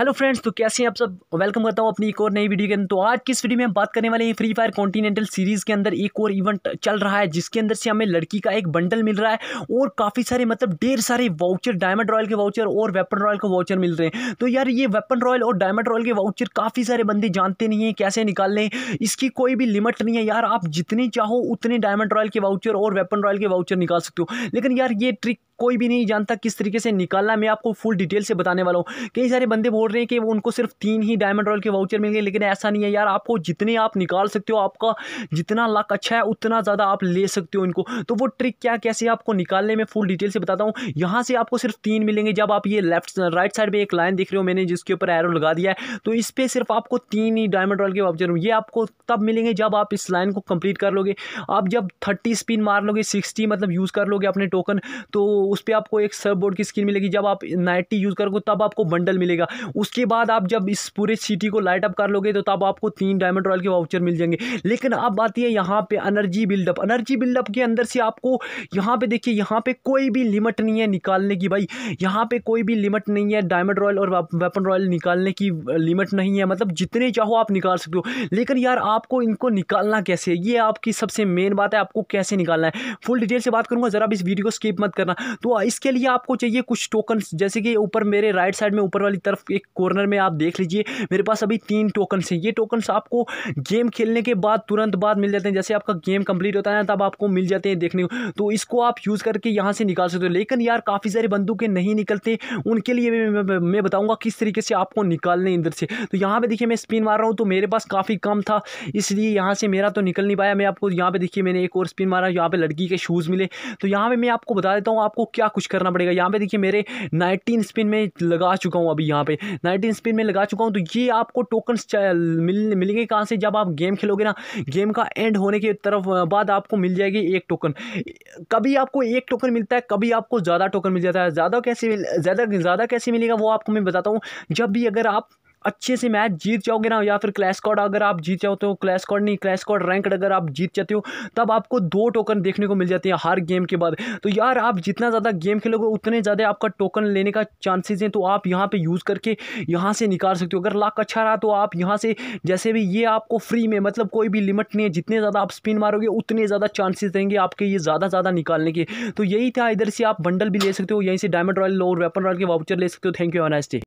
hello friends तो कैसे हैं आप सब वेलकम करता हूं अपनी एक और नई वीडियो के अंदर तो आज की इस वीडियो में हम बात करने वाले हैं फ्री फायर कॉन्टिनेंटल सीरीज़ के अंदर एक और इवेंट चल रहा है जिसके अंदर से हमें लड़की का एक बंडल मिल रहा है और काफ़ी सारे मतलब ढेर सारे वाउचर डायमंड रॉयल के वाउचर और वेपन रॉयल के वाउचर मिल रहे हैं तो यार ये वेपन रॉयल और डायमंड रॉयल के वाउचर काफ़ी सारे बंदे जानते नहीं हैं कैसे निकाल लें इसकी कोई भी लिमिट नहीं है यार आप जितने चाहो उतने डायमंड रॉयल के वाउचर और वेपन रॉयल के वाउचर निकाल सकते हो लेकिन यार ये ट्रिक कोई भी नहीं जानता किस तरीके से निकालना मैं आपको फुल डिटेल से बताने वाला हूँ कई सारे बंदे बोल बोल रहे हैं कि वो उनको सिर्फ तीन ही डायमंड रॉयल के वाउचर मिल गए लेकिन ऐसा नहीं है यार आपको जितने आप निकाल सकते हो आपका जितना लक अच्छा है उतना ज़्यादा आप ले सकते हो इनको तो वो ट्रिक क्या कैसे आपको निकालने में फुल डिटेल से बताता हूँ यहाँ से आपको सिर्फ तीन मिलेंगे जब आप ये लेफ्ट राइट साइड में एक लाइन देख रहे हो मैंने जिसके ऊपर एरो लगा दिया है तो इस पर सिर्फ आपको तीन ही डायमंड रॉयल के वाउचर ये आपको तब मिलेंगे जब आप इस लाइन को कंप्लीट कर लोगे आप जब थर्टी स्पिन मार लोगे सिक्सटी मतलब यूज़ कर लोगे अपने टोकन तो उस पर आपको एक सर्फ बोर्ड की स्क्रीन मिलेगी जब आप नाइटी यूज़ करोगे तब आपको बंडल मिलेगा उसके बाद आप जब इस पूरे सिटी को लाइट अप कर लोगे तो तब आपको तीन डायमंड रॉयल के वाउचर मिल जाएंगे लेकिन अब आती है यहाँ पे एनर्जी बिल्डअप एनर्जी बिल्डअप के अंदर से आपको यहाँ पे देखिए यहाँ पे कोई भी लिमिट नहीं है निकालने की भाई यहाँ पे कोई भी लिमिट नहीं है डायमंड रॉयल और वेपन रॉयल निकालने की लिमिट नहीं है मतलब जितने चाहो आप निकाल सकते हो लेकिन यार आपको इनको निकालना कैसे ये आपकी सबसे मेन बात है आपको कैसे निकालना है फुल डिटेल से बात करूँगा ज़रा भी इस वीडियो को स्किप मत करना तो इसके लिए आपको चाहिए कुछ टोकन जैसे कि ऊपर मेरे राइट साइड में ऊपर वाली तरफ एक कॉर्नर में आप देख लीजिए मेरे पास अभी तीन टोकन हैं ये टोकन आपको गेम खेलने के बाद तुरंत बाद मिल जाते हैं जैसे आपका गेम कंप्लीट होता है तब आपको मिल जाते हैं देखने को तो इसको आप यूज़ करके यहाँ से निकाल सकते हो लेकिन यार काफ़ी सारे बंदूकें नहीं निकलते उनके लिए मैं बताऊँगा किस तरीके से आपको निकालने इधर से तो यहाँ पर देखिए मैं स्पिन मार रहा हूँ तो मेरे पास काफ़ी कम था इसलिए यहाँ से मेरा तो निकल नहीं पाया मैं आपको यहाँ पर देखिए मैंने एक और स्पिन मारा यहाँ पर लड़की के शूज़ मिले तो यहाँ पर मैं आपको बता देता हूँ आपको क्या कुछ करना पड़ेगा यहाँ पे देखिए मेरे नाइनटीन स्पिन में लगा चुका हूँ अभी यहाँ पर नाइनटीन स्पिन में लगा चुका हूँ तो ये आपको टोकन मिल मिलेंगे कहाँ से जब आप गेम खेलोगे ना गेम का एंड होने के तरफ बाद आपको मिल जाएगी एक टोकन कभी आपको एक टोकन मिलता है कभी आपको ज़्यादा टोकन मिल जाता है ज़्यादा कैसे ज़्यादा ज़्यादा कैसे मिलेगा वो आपको मैं बताता हूँ जब भी अगर आप अच्छे से मैच जीत जाओगे ना या फिर क्लैश कॉड अगर आप जीत जाते हो क्लैश कॉड नहीं क्लैश कॉड रैंकड अगर आप जीत जाते हो तब आपको दो टोकन देखने को मिल जाते हैं हर गेम के बाद तो यार आप जितना ज़्यादा गेम खेलोगे उतने ज़्यादा आपका टोकन लेने का चांसेज हैं तो आप यहाँ पर यूज़ करके यहाँ से निकाल सकते हो अगर लाख अच्छा रहा तो आप यहाँ से जैसे भी ये आपको फ्री में मतलब कोई भी लिमिट नहीं है जितने ज़्यादा आप स्पिन मारोगे उतने ज़्यादा चांसेस देंगे आपके ये ज़्यादा ज़्यादा निकालने के तो यही था इधर से आप बंडल भी ले सकते हो यहीं से डायमंड रॉयल और वेपन रॉयल के वाउचर ले सकते हो थैंक यू नाइस डे